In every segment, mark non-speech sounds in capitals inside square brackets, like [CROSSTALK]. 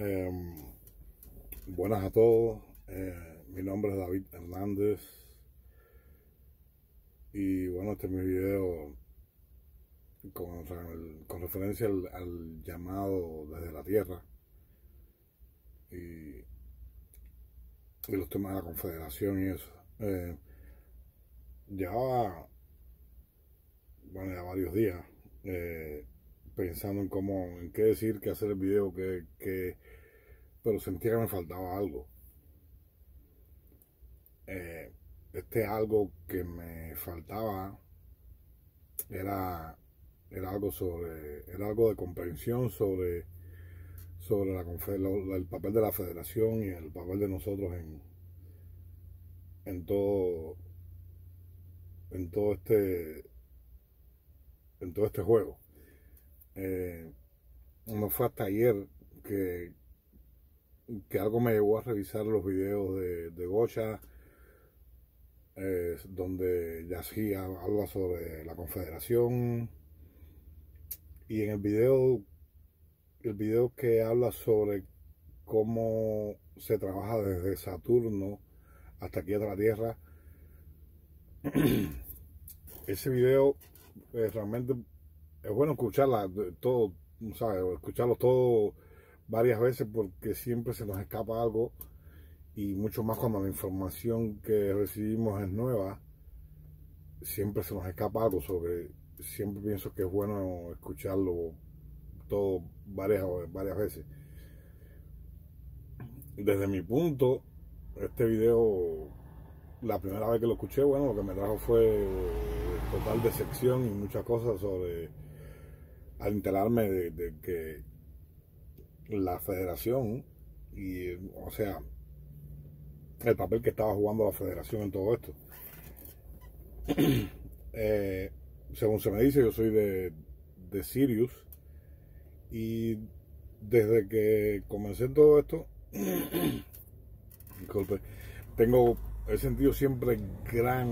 Em, buenas a todos. Eh, mi nombre es David Hernández. Y bueno, este es mi video con, referencia al, llamado desde la tierra y, los temas de la confederación y eso. Eh, llevaba, bueno, varios días. Eh, pensando en cómo, en qué decir, qué hacer el video, pero sentía que me faltaba algo. Eh, este algo que me faltaba era, era algo sobre, era algo de comprensión sobre, sobre la, el papel de la federación y el papel de nosotros en, en todo, en todo este, en todo este juego. Eh, no fue hasta ayer que, que algo me llevó a revisar los videos de, Gocha, eh, donde Yassi habla sobre la confederación. Y en el video, el video que habla sobre cómo se trabaja desde Saturno hasta aquí a la Tierra, [CLEARS THROAT] ese video eh, realmente es bueno escucharla todo, ¿sabes? Escucharlo todo varias veces porque siempre se nos escapa algo y mucho más cuando la información que recibimos es nueva, siempre se nos escapa algo sobre, siempre pienso que es bueno escucharlo todo varias, varias veces. Desde mi punto, este video, la primera vez que lo escuché, bueno, lo que me trajo fue total decepción y muchas cosas sobre al enterarme de, que la federación y o sea el papel que estaba jugando la federación en todo esto [CLEARS THROAT] eh, según se me dice yo soy de, de Sirius y desde que comencé todo esto [CLEARS THROAT] disculpe tengo he sentido siempre gran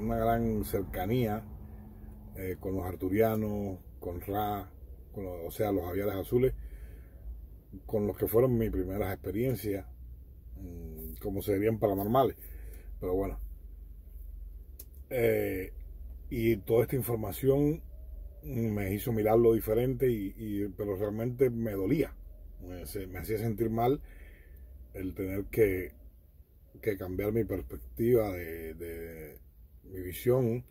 una gran cercanía eh, con los arturianos, con Ra, o sea, los aviares azules, con los que fueron mis primeras experiencias, mm, como como serían paranormales. Pero bueno. Eh, y toda esta información me hizo mirarlo diferente, y, pero realmente me dolía. Me, hacía sentir mal el tener que, cambiar mi perspectiva de, de mi visión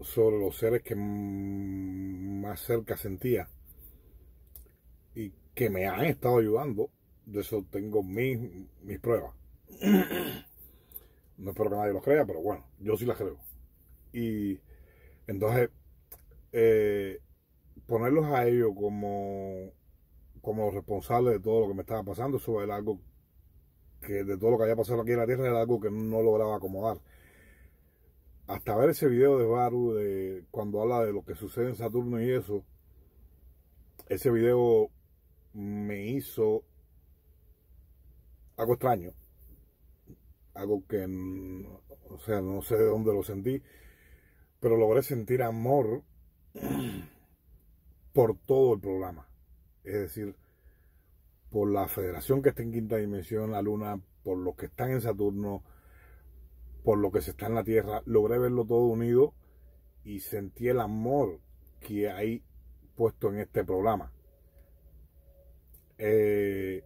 sobre los seres que más cerca sentía y que me han estado ayudando. De eso tengo mis, pruebas. No espero que nadie los crea, pero bueno, yo sí las creo. Y entonces, eh, ponerlos a ellos como, como responsables de todo lo que me estaba pasando, sobre era algo que de todo lo que había pasado aquí en la Tierra era algo que no lograba acomodar hasta ver ese video de Baru, de cuando habla de lo que sucede en Saturno y eso, ese video me hizo algo extraño. Algo que, o sea, no sé de dónde lo sentí, pero logré sentir amor [CLEARS THROAT] por todo el programa. Es decir, por la federación que está en quinta dimensión, la luna, por los que están en Saturno, por lo que se está en la tierra, logré verlo todo unido y sentí el amor que hay puesto en este programa. Eh,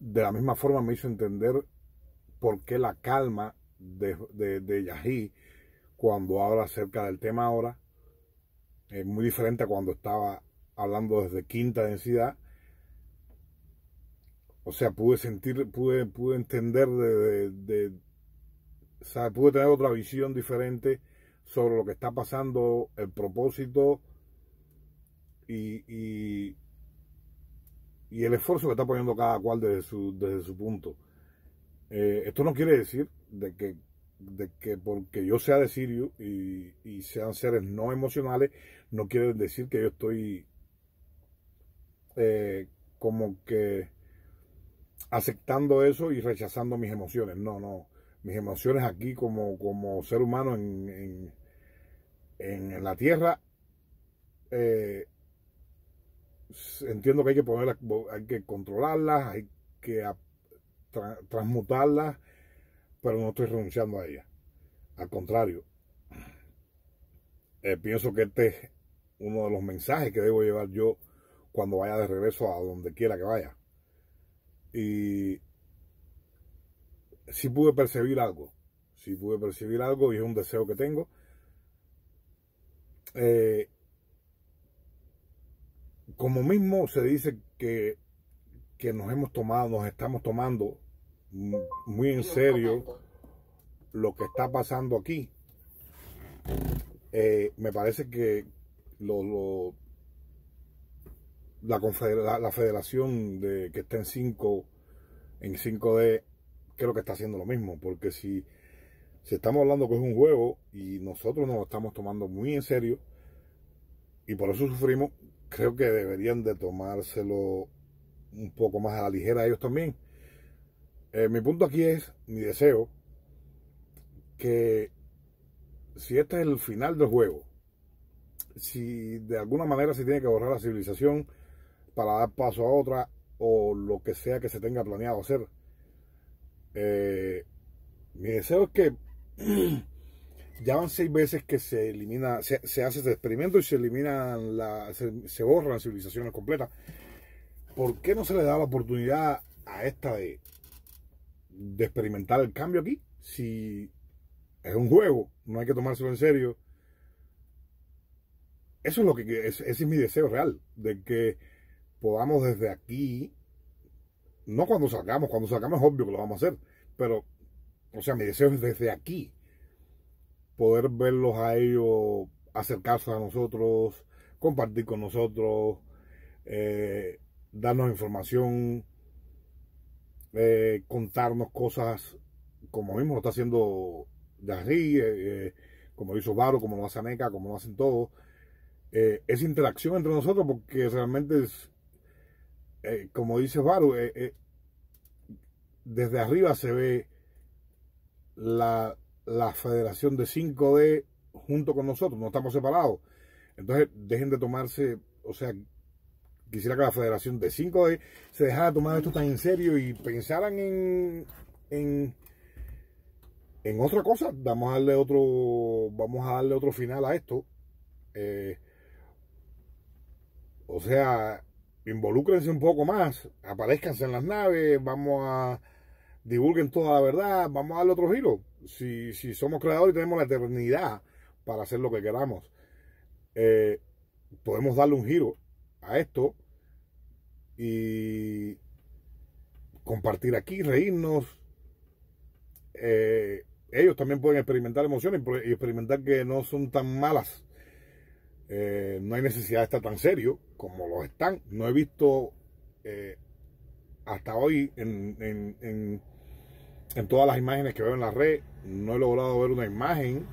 de la misma forma me hizo entender por qué la calma de, de, cuando habla acerca del tema ahora es muy diferente a cuando estaba hablando desde quinta densidad o sea, pude sentir, pude, pude entender de, de, pude tener otra visión diferente sobre lo que está pasando, el propósito y, el esfuerzo que está poniendo cada cual desde su, desde su punto. Eh, esto no quiere decir de que, de que porque yo sea de Sirio y, sean seres no emocionales, no quiere decir que yo estoy eh, como que aceptando eso y rechazando mis emociones. No, no. Mis emociones aquí como, como ser humano en, en, la tierra, eh, entiendo que hay que poner hay que controlarlas, hay que transmutarlas, pero no estoy renunciando a ellas. Al contrario, eh, pienso que este es uno de los mensajes que debo llevar yo cuando vaya de regreso a donde quiera que vaya y si pude percibir algo, si pude percibir algo y es un deseo que tengo. Eh, como mismo se dice que, nos hemos tomado, nos estamos tomando muy en serio lo que está pasando aquí, eh, me parece que lo la, la, la, federación de, que está en 5 en 5D creo que está haciendo lo mismo porque si, estamos hablando que es un juego y nosotros nos lo estamos tomando muy en serio y por eso sufrimos creo que deberían de tomárselo un poco más a la ligera ellos también eh, mi punto aquí es mi deseo que si este es el final del juego si de alguna manera se tiene que borrar la civilización para dar paso a otra o lo que sea que se tenga planeado hacer. Eh, mi deseo es que [CLEARS THROAT] ya van seis veces que se elimina, se, hace este experimento y se eliminan, la, se, borran borran civilizaciones completas. ¿Por qué no se le da la oportunidad a esta de, de experimentar el cambio aquí? Si es un juego, no hay que tomárselo en serio. Eso es lo que ese es mi deseo real, de que podamos desde aquí, no cuando salgamos, cuando salgamos es obvio que lo vamos a hacer, pero, o sea, mi deseo es desde aquí poder verlos a ellos acercarse a nosotros, compartir con nosotros, eh, darnos información, eh, contarnos cosas como mismo lo está haciendo Darí, eh, como lo hizo Varo, como lo hace Aneca, como lo hacen todos. esa interacción entre nosotros porque realmente es, eh, como dice Baru, eh, eh, desde arriba se ve la, federación de 5D junto con nosotros, no estamos separados. Entonces, dejen de tomarse, o sea, quisiera que la federación de 5D se dejara tomar esto tan en serio y pensaran en, en, otra cosa. Vamos a darle otro, vamos a darle otro final a esto. o sea, involúcrense un poco más, aparezcanse en las naves, vamos a divulguen toda la verdad, vamos a darle otro giro. Si, si somos creadores y tenemos la eternidad para hacer lo que queramos, eh, podemos darle un giro a esto y compartir aquí, reírnos. Eh, ellos también pueden experimentar emociones y experimentar que no son tan malas eh, no hay necesidad de estar tan serio como lo están. No he visto eh, hasta hoy en, todas las imágenes que veo en la red, no he logrado ver una imagen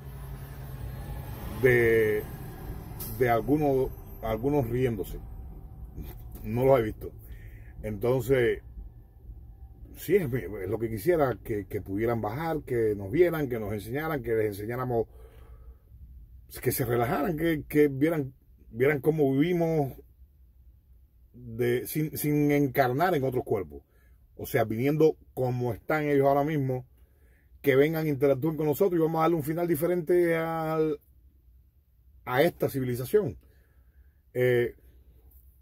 de, de algunos, algunos riéndose. No lo he visto. Entonces, sí, es, lo que quisiera, que, que pudieran bajar, que nos vieran, que nos enseñaran, que les enseñáramos pues, que se relajaran, que, vieran, vieran cómo vivimos sin, encarnar en otros cuerpos. O sea, viniendo como están ellos ahora mismo, que vengan, interactúen con nosotros y vamos a darle un final diferente al, a esta civilización. Eh,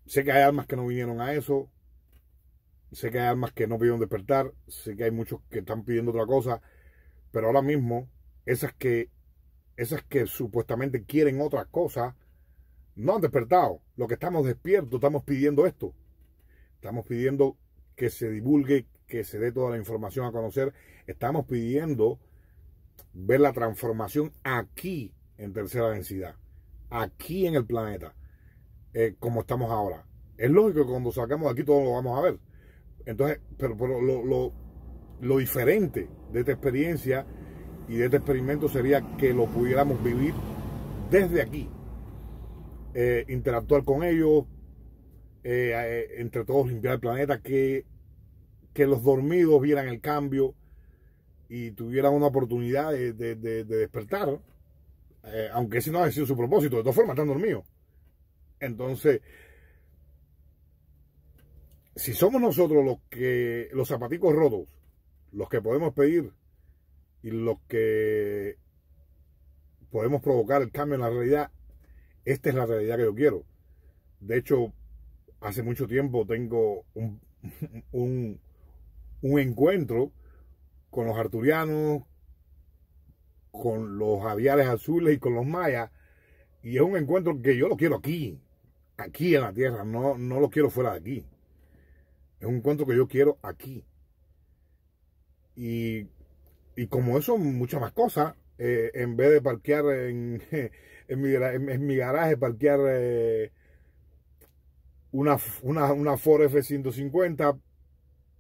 sé que hay almas que no vinieron a eso, sé que hay almas que no pidieron despertar, sé que hay muchos que están pidiendo otra cosa, pero ahora mismo esas que esas que supuestamente quieren otra cosa, no han despertado. Lo que estamos despiertos estamos pidiendo esto. Estamos pidiendo que se divulgue, que se dé toda la información a conocer. Estamos pidiendo ver la transformación aquí en tercera densidad, aquí en el planeta, eh, como estamos ahora. Es lógico que cuando sacamos de aquí todo lo vamos a ver. Entonces, pero, lo diferente de esta experiencia y este experimento sería que lo pudiéramos vivir desde aquí, eh, interactuar con ellos, eh, eh, entre todos limpiar el planeta, que, los dormidos vieran el cambio y tuvieran una oportunidad de, despertar, aunque ese no ha sido su propósito, de todas formas están dormidos. Entonces, si somos nosotros los que los zapaticos rotos, los que podemos pedir y lo que podemos provocar el cambio en la realidad, esta es la realidad que yo quiero. De hecho, hace mucho tiempo tengo un, [LAUGHS] encuentro con los arturianos, con los aviares azules y con los mayas. Y es un encuentro que yo lo quiero aquí, aquí en la tierra, no, no lo quiero fuera de aquí. Es un encuentro que yo quiero aquí. Y y como eso, muchas más cosas. Eh, en vez de parquear en, [LAUGHS] mi, garaje, parquear eh, una, una, Ford F-150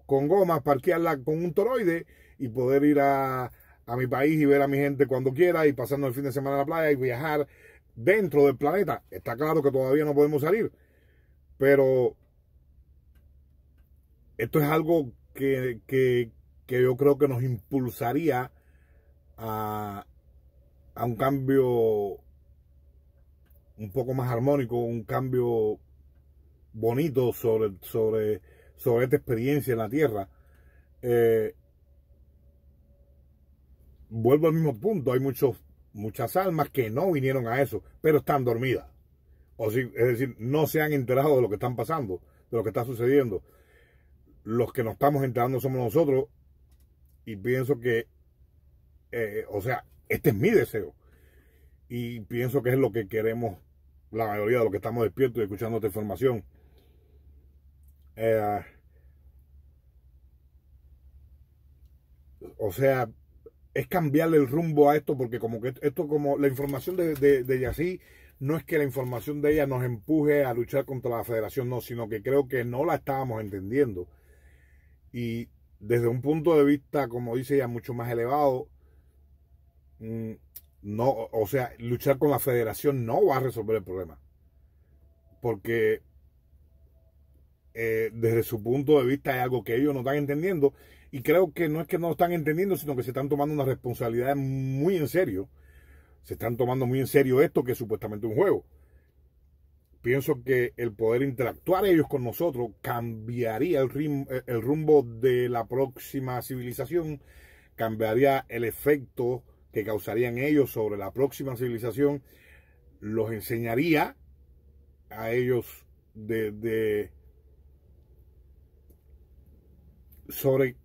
con gomas, parquearla con un toroide y poder ir a, mi país y ver a mi gente cuando quiera y pasarnos el fin de semana a la playa y viajar dentro del planeta. Está claro que todavía no podemos salir, pero esto es algo que, que yo creo que nos impulsaría a, un cambio un poco más armónico, un cambio bonito sobre, sobre, sobre esta experiencia en la Tierra. Eh, vuelvo al mismo punto, hay muchos, muchas almas que no vinieron a eso, pero están dormidas. O es decir, no se han enterado de lo que están pasando, de lo que está sucediendo. Los que nos estamos enterando somos nosotros y pienso que, eh, o sea, este es mi deseo. Y pienso que es lo que queremos la mayoría de los que estamos despiertos escuchando esta información. Eh, o sea, es cambiarle el rumbo a esto porque como que esto como la información de, de, no es que la información de ella nos empuje a luchar contra la federación, no, sino que creo que no la estábamos entendiendo. Y desde un punto de vista, como dice ya mucho más elevado, mm, no, o sea, luchar con la federación no va a resolver el problema. Porque eh, desde su punto de vista es algo que ellos no están entendiendo. Y creo que no es que no lo están entendiendo, sino que se están tomando una responsabilidad muy en serio. Se están tomando muy en serio esto que es supuestamente un juego pienso que el poder interactuar ellos con nosotros cambiaría eh, el, rumbo de la próxima civilización, cambiaría el efecto que causarían ellos sobre la próxima civilización, los enseñaría a ellos sobre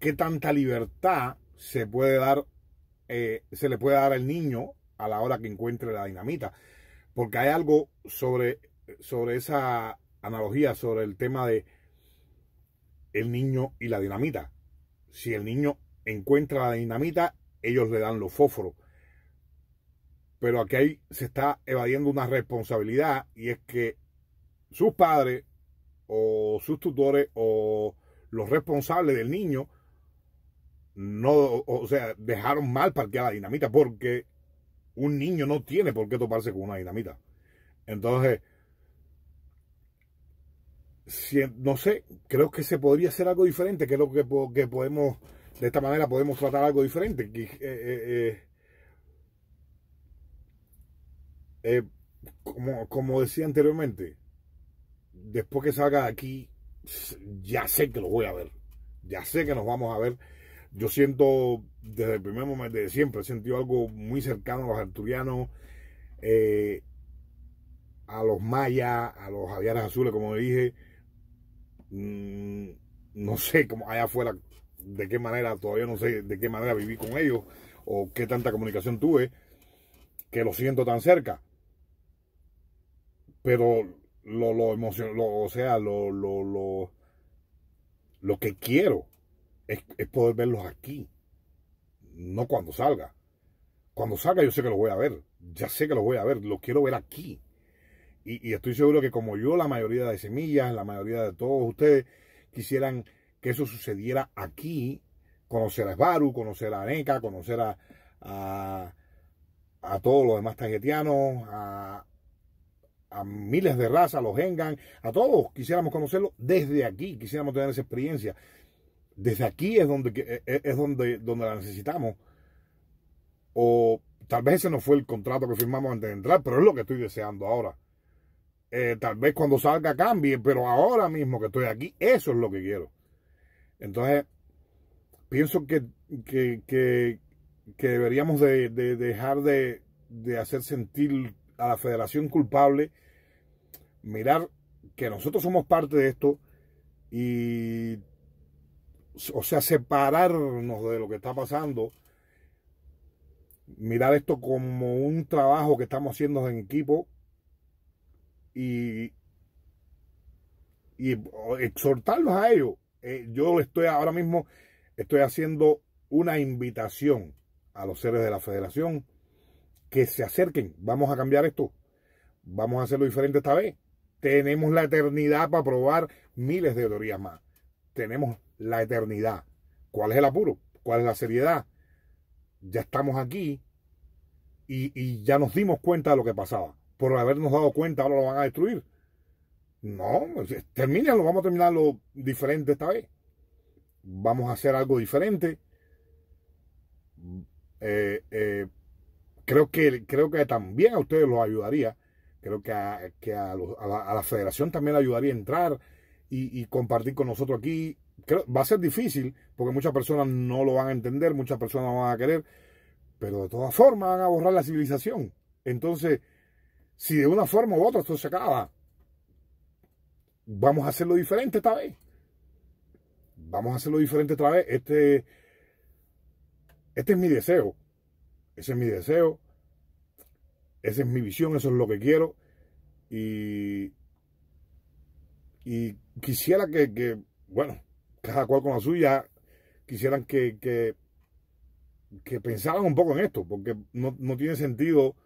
qué tanta libertad se puede dar, eh, se le puede dar al niño a la hora que encuentre la dinamita porque hay algo sobre, sobre esa analogía, sobre el tema de el niño y la dinamita. Si el niño encuentra la dinamita, ellos le dan los fósforos. Pero aquí se está evadiendo una responsabilidad y es que sus padres o sus tutores o los responsables del niño no, sea, dejaron mal parquear la dinamita porque un niño no tiene por qué toparse con una dinamita. Entonces, no sé, creo que se podría hacer algo diferente, creo que, que podemos, de esta manera podemos tratar algo diferente. Eh, eh, eh, como, como decía anteriormente, después que salga de aquí, ya sé que lo voy a ver. Ya sé que nos vamos a ver yo siento, desde el primer momento, desde siempre, he sentido algo muy cercano a los arturianos, eh, a los mayas, a los aviares azules, como dije. Mm, no sé cómo allá afuera, de qué manera, todavía no sé de qué manera viví con ellos o qué tanta comunicación tuve, que lo siento tan cerca. Pero lo, lo, o sea, lo, lo que quiero es, poder verlos aquí, no cuando salga. Cuando salga yo sé que los voy a ver, ya sé que los voy a ver, los quiero ver aquí. Y, estoy seguro que como yo, la mayoría de semillas, la mayoría de todos ustedes quisieran que eso sucediera aquí, conocer a Esbaru, conocer a Areca, conocer a, a, todos los demás tangetianos, a, a miles de razas, los Engan, a todos quisiéramos conocerlo desde aquí, quisiéramos tener esa experiencia desde aquí es donde, e, e, es donde, donde la necesitamos. O tal vez ese no fue el contrato que firmamos antes de entrar, pero es lo que estoy deseando ahora. Eh, tal vez cuando salga cambie, pero ahora mismo que estoy aquí, eso es lo que quiero. Entonces, pienso que, que, deberíamos de, dejar de, de, hacer sentir a la federación culpable, mirar que nosotros somos parte de esto y o sea, separarnos de lo que está pasando, mirar esto como un trabajo que estamos haciendo en equipo y, exhortarlos a ello eh, yo estoy ahora mismo, estoy haciendo una invitación a los seres de la federación que se acerquen. Vamos a cambiar esto. Vamos a hacerlo diferente esta vez. Tenemos la eternidad para probar miles de teorías más tenemos la eternidad. ¿Cuál es el apuro? ¿Cuál es la seriedad? Ya estamos aquí y, ya nos dimos cuenta de lo que pasaba. Por habernos dado cuenta, ahora lo van a destruir. No, termínalo. vamos a terminarlo diferente esta vez. Vamos a hacer algo diferente. Eh, eh, creo, que, creo que también a ustedes los ayudaría. Creo que a, la, a la federación también le ayudaría a entrar y, compartir con nosotros aquí. va a ser difícil porque muchas personas no lo van a entender, muchas personas no van a querer, pero de todas formas van a borrar la civilización. Entonces, si de una forma u otra esto se acaba, vamos a hacerlo diferente esta vez. Vamos a hacerlo diferente otra vez. Este, este es mi deseo. Ese es mi deseo. Esa es mi visión. Eso es lo que quiero. Y, y quisiera que, bueno, cada cual con la suya, quisieran que, que, pensaran un poco en esto, porque no, tiene sentido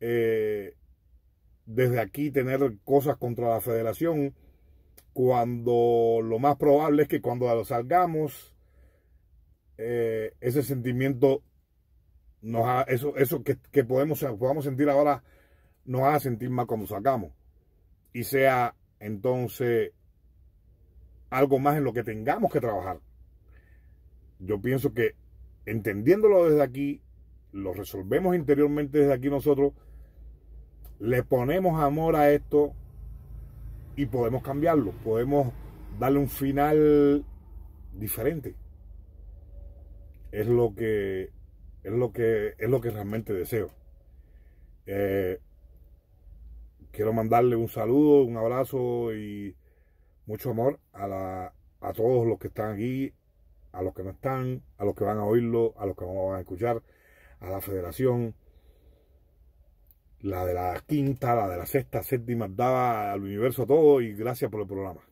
eh, desde aquí tener cosas contra la federación cuando lo más probable es que cuando salgamos eh, ese sentimiento nos eso, eso que, podemos, podamos sentir ahora nos haga sentir más como sacamos. Y sea entonces algo más en lo que tengamos que trabajar. Yo pienso que entendiéndolo desde aquí, lo resolvemos interiormente desde aquí nosotros, le ponemos amor a esto y podemos cambiarlo, podemos darle un final diferente. Es lo que es lo que es lo que realmente deseo. Eh, quiero mandarle un saludo, un abrazo y mucho amor a, a todos los que están aquí, a los que no están, a los que van a oírlo, a los que van a escuchar, a la federación, la de la quinta, la de la sexta, séptima, daba al universo, a todos y gracias por el programa.